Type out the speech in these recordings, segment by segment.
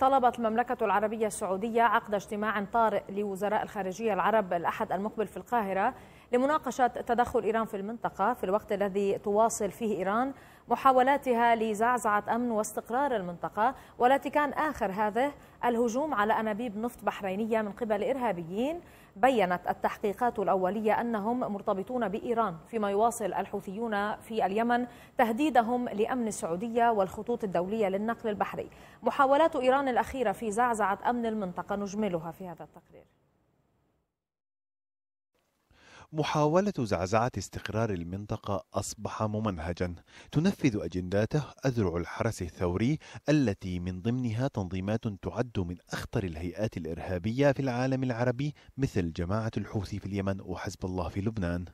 طلبت المملكة العربية السعودية عقد اجتماع طارئ لوزراء الخارجية العرب الأحد المقبل في القاهرة لمناقشة تدخل إيران في المنطقة في الوقت الذي تواصل فيه إيران محاولاتها لزعزعة أمن واستقرار المنطقة والتي كان آخر هذه الهجوم على أنابيب نفط بحرينية من قبل إرهابيين بينت التحقيقات الأولية أنهم مرتبطون بإيران فيما يواصل الحوثيون في اليمن تهديدهم لأمن السعودية والخطوط الدولية للنقل البحري محاولات إيران الأخيرة في زعزعة أمن المنطقة نجملها في هذا التقرير محاولة زعزعة استقرار المنطقة أصبح ممنهجا تنفذ أجنداته أذرع الحرس الثوري التي من ضمنها تنظيمات تعد من أخطر الهيئات الإرهابية في العالم العربي مثل جماعة الحوثي في اليمن وحزب الله في لبنان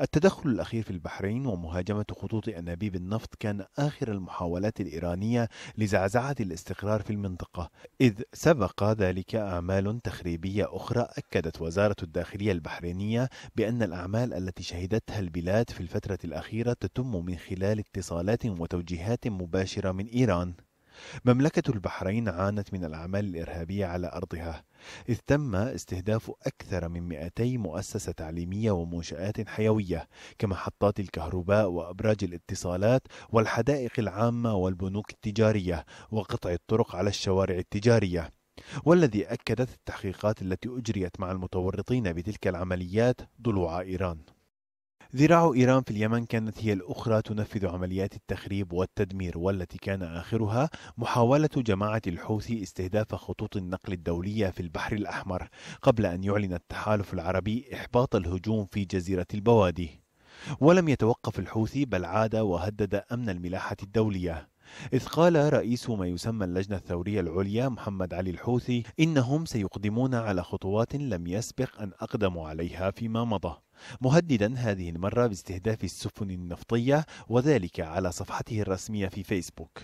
التدخل الأخير في البحرين ومهاجمة خطوط أنابيب النفط كان آخر المحاولات الإيرانية لزعزعة الاستقرار في المنطقة إذ سبق ذلك أعمال تخريبية أخرى أكدت وزارة الداخلية البحرينية بأن الأعمال التي شهدتها البلاد في الفترة الأخيرة تتم من خلال اتصالات وتوجيهات مباشرة من إيران مملكة البحرين عانت من الأعمال الإرهابية على أرضها إذ تم استهداف أكثر من 200 مؤسسة تعليمية ومنشآت حيوية كمحطات الكهرباء وأبراج الاتصالات والحدائق العامة والبنوك التجارية وقطع الطرق على الشوارع التجارية والذي أكدت التحقيقات التي أجريت مع المتورطين بتلك العمليات ضلوع إيران ذراع إيران في اليمن كانت هي الأخرى تنفذ عمليات التخريب والتدمير والتي كان آخرها محاولة جماعة الحوثي استهداف خطوط النقل الدولية في البحر الأحمر قبل أن يعلن التحالف العربي إحباط الهجوم في جزيرة البوادي ولم يتوقف الحوثي بل عاد وهدد أمن الملاحة الدولية إذ قال رئيس ما يسمى اللجنة الثورية العليا محمد علي الحوثي إنهم سيقدمون على خطوات لم يسبق أن أقدموا عليها فيما مضى مهددا هذه المرة باستهداف السفن النفطية وذلك على صفحته الرسمية في فيسبوك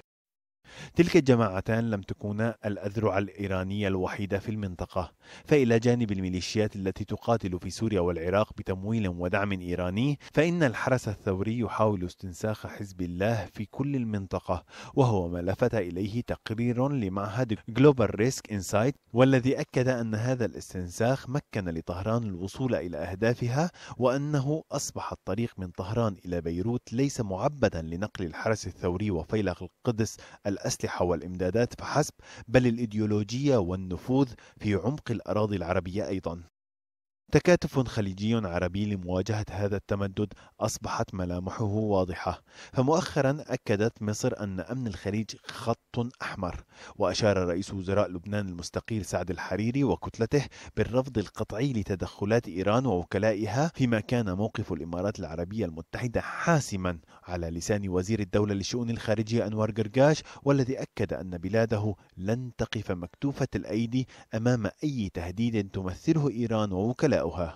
تلك الجماعتان لم تكونا الأذرع الإيرانية الوحيدة في المنطقة فإلى جانب الميليشيات التي تقاتل في سوريا والعراق بتمويل ودعم إيراني فإن الحرس الثوري يحاول استنساخ حزب الله في كل المنطقة وهو ما لفت إليه تقرير لمعهد جلوبال ريسك Insight والذي أكد أن هذا الاستنساخ مكن لطهران الوصول إلى أهدافها وأنه أصبح الطريق من طهران إلى بيروت ليس معبدا لنقل الحرس الثوري وفيلق القدس الأسلحة والإمدادات فحسب بل الإيديولوجية والنفوذ في عمق الأراضي العربية أيضا تكاتف خليجي عربي لمواجهة هذا التمدد أصبحت ملامحه واضحة فمؤخرا أكدت مصر أن أمن الخليج خط أحمر وأشار رئيس وزراء لبنان المستقيل سعد الحريري وكتلته بالرفض القطعي لتدخلات إيران ووكلائها فيما كان موقف الإمارات العربية المتحدة حاسما على لسان وزير الدولة للشؤون الخارجية أنور قرقاش والذي أكد أن بلاده لن تقف مكتوفة الأيدي أمام أي تهديد تمثله إيران ووكلائها settle her.